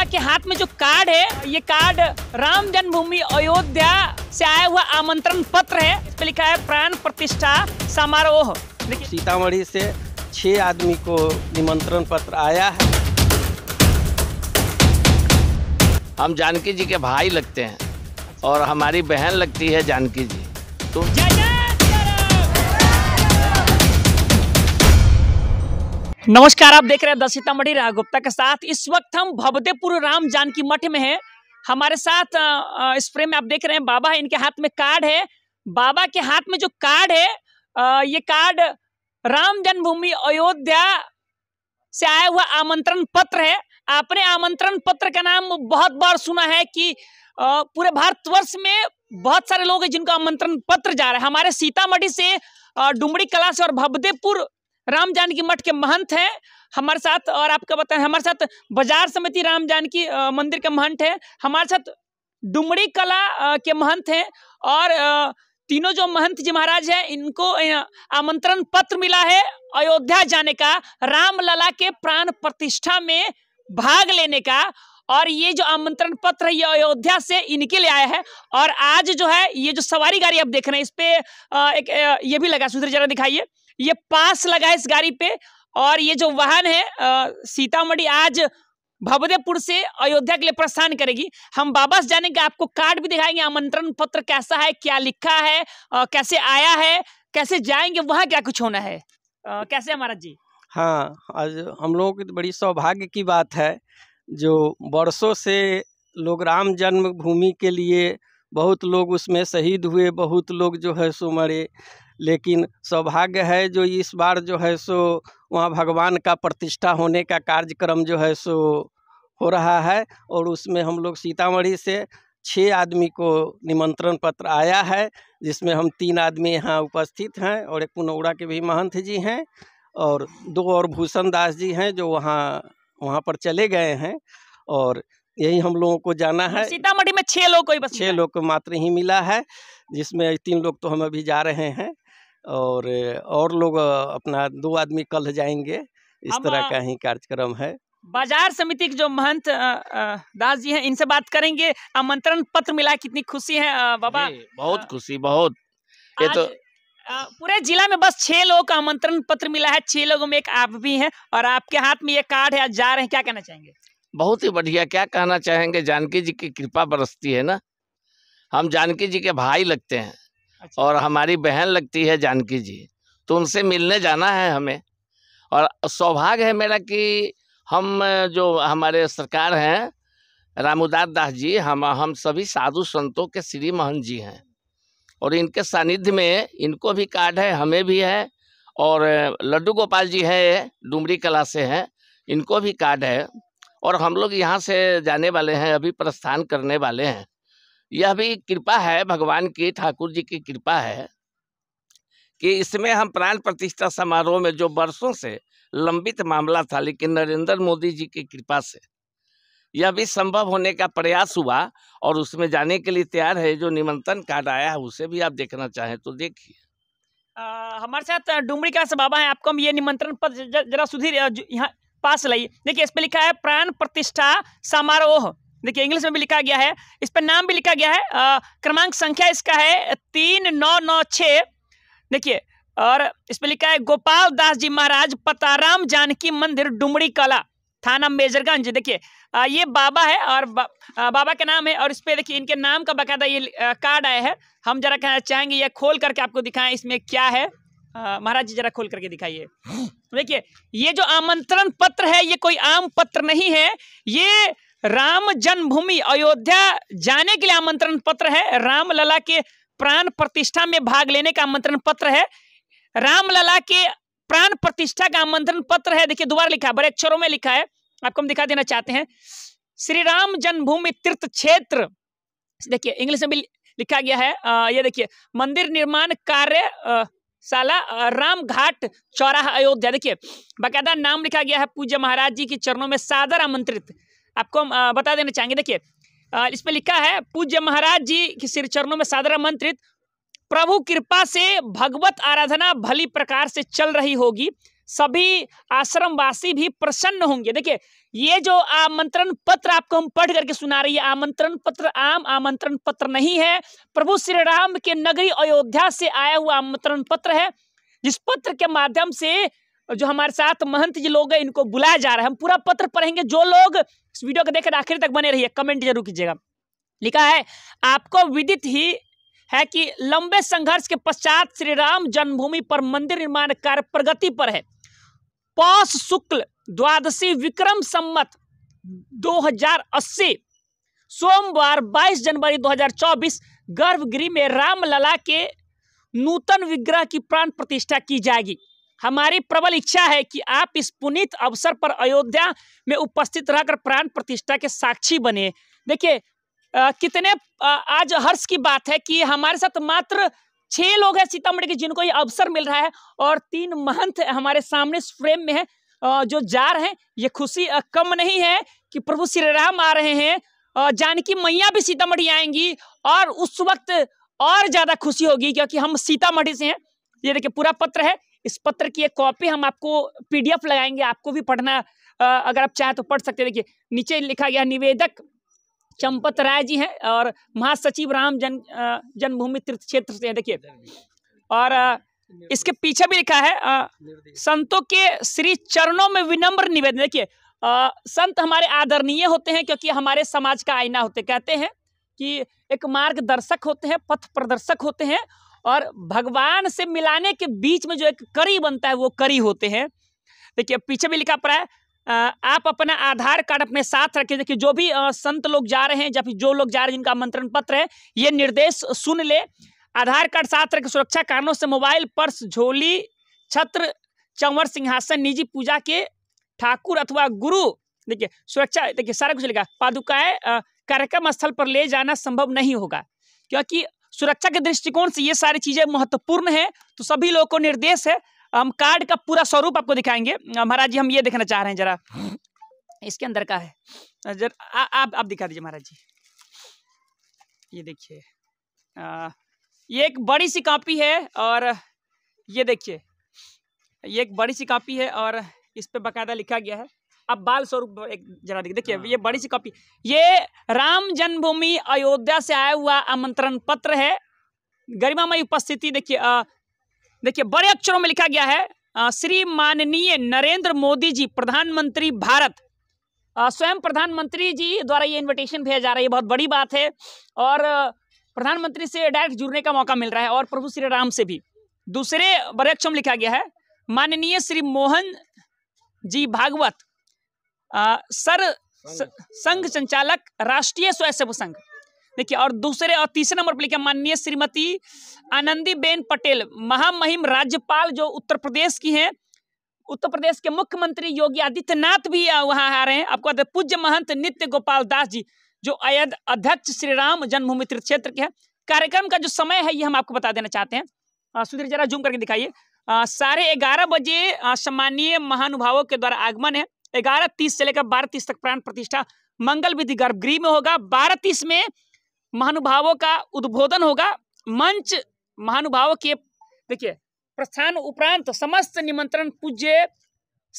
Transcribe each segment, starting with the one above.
बाबा के हाथ में जो कार्ड है ये कार्ड राम जन्मभूमि अयोध्या से आया हुआ आमंत्रण पत्र है इस पे लिखा है प्राण प्रतिष्ठा समारोह सीतामढ़ी से छह आदमी को निमंत्रण पत्र आया है हम जानकी जी के भाई लगते हैं और हमारी बहन लगती है जानकी जी तो जा जा। नमस्कार आप देख रहे हैं दस सीतामढ़ी राह गुप्ता के साथ इस वक्त हम भवदेपुर राम जानकी मठ में हैं हमारे साथ इस फ्रेम में आप देख रहे हैं बाबा है इनके हाथ में कार्ड है बाबा के हाथ में जो कार्ड है ये कार्ड राम जन्मभूमि अयोध्या से आया हुआ आमंत्रण पत्र है आपने आमंत्रण पत्र का नाम बहुत बार सुना है कि पूरे भारतवर्ष में बहुत सारे लोग हैं जिनको आमंत्रण पत्र जा रहा है हमारे सीतामढ़ी से डुमरी कला से और भवदेपुर राम जानकी मठ के महंत हैं हमारे साथ और आपका बताएं हमारे साथ बाजार समिति राम जानकी मंदिर के महंत हैं हमारे साथ डुमड़ी कला के महंत हैं और तीनों जो महंत जी महाराज हैं इनको आमंत्रण पत्र मिला है अयोध्या जाने का रामलला के प्राण प्रतिष्ठा में भाग लेने का और ये जो आमंत्रण पत्र है ये अयोध्या से इनके लिए आया है और आज जो है ये जो सवारी गाड़ी आप देख रहे हैं इस पे एक ये भी लगा सुधर जरा दिखाइए ये पास लगा इस गाड़ी पे और ये जो वाहन है सीतामढ़ी आज भवदेपुर से अयोध्या के लिए प्रस्थान करेगी हम वापस जाने का आपको कार्ड भी दिखाएंगे आमंत्रण पत्र कैसा है क्या लिखा है आ, कैसे आया है कैसे जाएंगे वहाँ क्या कुछ होना है आ, कैसे महाराज जी हाँ आज हम लोगों की तो बड़ी सौभाग्य की बात है जो बरसों से लोग राम जन्मभूमि के लिए बहुत लोग उसमें शहीद हुए बहुत लोग जो है सो मरे लेकिन सौभाग्य है जो इस बार जो है सो वहाँ भगवान का प्रतिष्ठा होने का कार्यक्रम जो है सो हो रहा है और उसमें हम लोग सीतामढ़ी से छः आदमी को निमंत्रण पत्र आया है जिसमें हम तीन आदमी यहाँ उपस्थित हैं और एक पुनौड़ा के भी महंत जी हैं और दो और भूषण दास जी हैं जो वहाँ वहाँ पर चले गए हैं और यही हम लोगों को जाना है सीतामढ़ी में छः लोग को छः लोग को मात्र ही मिला है जिसमें तीन लोग तो हम अभी जा रहे हैं और और लोग अपना दो आदमी कल जाएंगे इस तरह का ही कार्यक्रम है बाजार समिति के जो महंत दास जी हैं इनसे बात करेंगे आमंत्रण पत्र मिला कितनी खुशी है बाबा बहुत खुशी बहुत ये तो पूरे जिला में बस छह लोगों का आमंत्रण पत्र मिला है छह लोगों में एक आप भी हैं और आपके हाथ में ये कार्ड है आज जा रहे हैं क्या कहना चाहेंगे बहुत ही बढ़िया क्या कहना चाहेंगे जानकी जी की कृपा बरसती है ना हम जानकी जी के भाई लगते हैं अच्छा। और हमारी बहन लगती है जानकी जी तो उनसे मिलने जाना है हमें और सौभाग्य है मेरा कि हम जो हमारे सरकार हैं रामोदास दास जी हम हम सभी साधु संतों के श्री मोहन जी हैं और इनके सानिध्य में इनको भी कार्ड है हमें भी है और लड्डू गोपाल जी हैं डुमरी कला से हैं इनको भी कार्ड है और हम लोग यहाँ से जाने वाले हैं अभी प्रस्थान करने वाले हैं यह भी कृपा है भगवान की ठाकुर जी की कृपा है कि इसमें हम प्राण प्रतिष्ठा समारोह में जो वर्षों से लंबित मामला था लेकिन नरेंद्र मोदी जी की कृपा से यह भी संभव होने का प्रयास हुआ और उसमें जाने के लिए तैयार है जो निमंत्रण कार्ड आया है उसे भी आप देखना चाहें तो देखिए हमारे साथ डुमरी का बाबा हैं आपको हम ये निमंत्रण पत्र जरा सुधीर यहाँ पास लाइए देखिए इस पर लिखा है प्राण प्रतिष्ठा समारोह देखिए इंग्लिश में भी लिखा गया है इस पर नाम भी लिखा गया है क्रमांक संख्या इसका है तीन नौ नौ छ देखिए और इस पर लिखा है गोपाल दास जी महाराज पताराम जानकी मंदिर डुमड़ी कला थाना मेजरगंज देखिए ये बाबा है और बा, आ, बाबा का नाम है और इस पर देखिए इनके नाम का बाकायदा ये कार्ड आया है हम जरा कहना चाहेंगे ये खोल करके आपको दिखाएं इसमें क्या है महाराज जी जरा खोल करके दिखाइए हाँ। देखिए ये जो आमंत्रण पत्र है ये कोई आम पत्र नहीं है ये राम जन्मभूमि अयोध्या जाने के लिए आमंत्रण पत्र है रामलला के प्राण प्रतिष्ठा में भाग लेने का आमंत्रण पत्र है रामलला के प्राण प्रतिष्ठा का आमंत्रण पत्र है देखिए दोबारा लिखा है बड़े अक्षरों में लिखा है आपको हम दिखा देना चाहते हैं श्री राम जन्मभूमि तीर्थ क्षेत्र देखिए इंग्लिश में भी लिखा गया है ये देखिए मंदिर निर्माण कार्य साला राम घाट चौराहा अयोध्या देखिए बाकायदा नाम लिखा गया है पूज्य महाराज जी के चरणों में सादर आमंत्रित आपको हम बता देना चाहेंगे देखिए इस पर लिखा है पूज्य महाराज जी के सिर चरणों में सादर मंत्रित प्रभु कृपा से भगवत आराधना भली प्रकार से चल रही होगी सभी आश्रमवासी भी प्रसन्न होंगे देखिए ये जो आमंत्रण पत्र आपको हम पढ़ करके सुना रही है आमंत्रण पत्र आम आमंत्रण पत्र नहीं है प्रभु श्री राम के नगरी अयोध्या से आया हुआ आमंत्रण पत्र है जिस पत्र के माध्यम से जो हमारे साथ महंत जी लोग हैं इनको बुलाया जा रहा है हम पूरा पत्र पढ़ेंगे जो लोग इस वीडियो को देखकर आखिर तक बने रहिए कमेंट जरूर कीजिएगा लिखा है आपको विदित ही है कि लंबे संघर्ष के पश्चात श्री राम जन्मभूमि पर मंदिर निर्माण कार्य प्रगति पर है पौष शुक्ल द्वादशी विक्रम सम्मत 2080 सोमवार 22 जनवरी 2024 गर्भगृह में रामलला के नूतन विग्रह की प्राण प्रतिष्ठा की जाएगी हमारी प्रबल इच्छा है कि आप इस पुनीत अवसर पर अयोध्या में उपस्थित रहकर प्राण प्रतिष्ठा के साक्षी बने देखिए कितने आ, आज हर्ष की बात है कि हमारे साथ मात्र छह लोग हैं सीतामढ़ी के जिनको ये अवसर मिल रहा है और तीन महंत हमारे सामने इस फ्रेम में है जो रहे हैं ये खुशी कम नहीं है कि प्रभु श्री राम आ रहे हैं जानकी मैया भी सीतामढ़ी आएंगी और उस वक्त और ज़्यादा खुशी होगी क्योंकि हम सीतामढ़ी से हैं ये देखिए पूरा पत्र है इस पत्र की एक कॉपी हम आपको पीडीएफ लगाएंगे आपको भी पढ़ना अगर आप चाहें तो पढ़ सकते देखिए नीचे लिखा गया निवेदक चंपत राय जी हैं और महासचिव राम जन जन्मभूमि तीर्थ क्षेत्र से देखिए और इसके पीछे भी लिखा है संतों के श्री चरणों में विनम्र निवेदन देखिए संत हमारे आदरणीय होते हैं क्योंकि हमारे समाज का आईना होते कहते हैं कि एक मार्गदर्शक होते हैं पथ प्रदर्शक होते हैं और भगवान से मिलाने के बीच में जो एक करी बनता है वो करी होते हैं देखिए पीछे भी लिखा पड़ा है आप अपना आधार कार्ड अपने साथ रखें देखिए जो भी संत लोग जा रहे हैं या फिर जो लोग जा रहे हैं जिनका आमंत्रण पत्र है ये निर्देश सुन ले आधार कार्ड साथ रखें सुरक्षा कारणों से मोबाइल पर्स झोली छत्र चंवर सिंहासन निजी पूजा के ठाकुर अथवा गुरु देखिए सुरक्षा देखिए सारा कुछ लिखा पादुकाएं कार्यक्रम स्थल पर ले जाना संभव नहीं होगा क्योंकि सुरक्षा के दृष्टिकोण से ये सारी चीजें महत्वपूर्ण है तो सभी लोगों को निर्देश है हम कार्ड का पूरा स्वरूप आपको दिखाएंगे महाराज जी हम ये देखना चाह रहे हैं जरा इसके अंदर का है जरा आप आप दिखा दीजिए महाराज जी ये देखिए ये एक बड़ी सी कापी है और ये देखिए ये एक बड़ी सी कॉपी है और इस पे बाकायदा लिखा गया है अब बाल स्वरूप एक जरा देखिए हाँ। ये बड़ी सी कॉपी ये राम जन्मभूमि अयोध्या से आया हुआ आमंत्रण पत्र है गरिमामय उपस्थिति देखिए देखिए बड़े अक्षरों में लिखा गया है श्री माननीय नरेंद्र मोदी जी प्रधानमंत्री भारत स्वयं प्रधानमंत्री जी द्वारा ये इन्विटेशन भेजा जा रहा है ये बहुत बड़ी बात है और प्रधानमंत्री से डायरेक्ट जुड़ने का मौका मिल रहा है और प्रभु श्री राम से भी दूसरे बड़े अक्षर में लिखा गया है माननीय श्री मोहन जी भागवत आ, सर संघ संचालक राष्ट्रीय स्वयंसेवक संघ देखिए और दूसरे और तीसरे नंबर पर लिखा माननीय श्रीमती आनंदी बेन पटेल महामहिम राज्यपाल जो उत्तर प्रदेश की हैं उत्तर प्रदेश के मुख्यमंत्री योगी आदित्यनाथ भी वहां आ रहे हैं आपको पूज्य महंत नित्य गोपाल दास जी जो अयद अध्यक्ष श्री राम जन्मभूमि तीर्थ क्षेत्र के कार्यक्रम का जो समय है ये हम आपको बता देना चाहते हैं सुधीर जरा जूम करके दिखाइए साढ़े ग्यारह बजे सम्मानीय महानुभावों के द्वारा आगमन है ग्यारह तीस से लेकर बारह तीस तक प्राण प्रतिष्ठा मंगल विधि गर्भगृह में होगा बारह तीस में महानुभावों का उद्बोधन होगा मंच महानुभावों के देखिए प्रस्थान उपरांत समस्त निमंत्रण पूज्य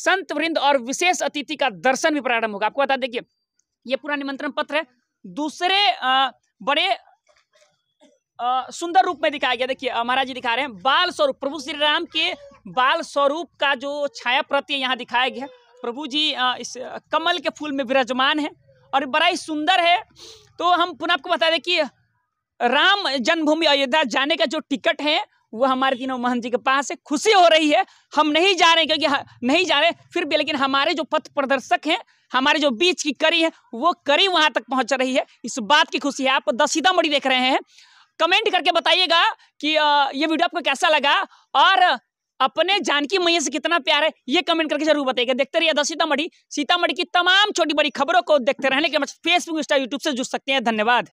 संत वृंद और विशेष अतिथि का दर्शन भी प्रारंभ होगा आपको बता देखिए ये पूरा निमंत्रण पत्र है दूसरे आ, बड़े सुंदर रूप में दिखाया गया देखिए महाराज जी दिखा रहे हैं बाल स्वरूप प्रभु श्री राम के बाल स्वरूप का जो छाया प्रति यहाँ दिखाया गया प्रभु जी इस कमल के फूल में विराजमान है और बड़ा ही सुंदर है तो हम पुनः आपको बता दें कि राम जन्मभूमि अयोध्या जाने का जो टिकट है वो हमारे तीनों महंत जी के पास है खुशी हो रही है हम नहीं जा रहे क्योंकि नहीं जा रहे फिर भी लेकिन हमारे जो पथ प्रदर्शक हैं हमारे जो बीच की करी है वो करी वहां तक पहुंच रही है इस बात की खुशी है आप दसीदा मड़ी देख रहे हैं कमेंट करके बताइएगा कि ये वीडियो आपको कैसा लगा और अपने जानकी मैया से कितना प्यार है ये कमेंट करके जरूर बताइएगा देखते रहिए द सीतामढ़ी सीतामढ़ी की तमाम छोटी बड़ी खबरों को देखते रहने के फेसबुक इंस्टा यूट्यूब से जुड़ सकते हैं धन्यवाद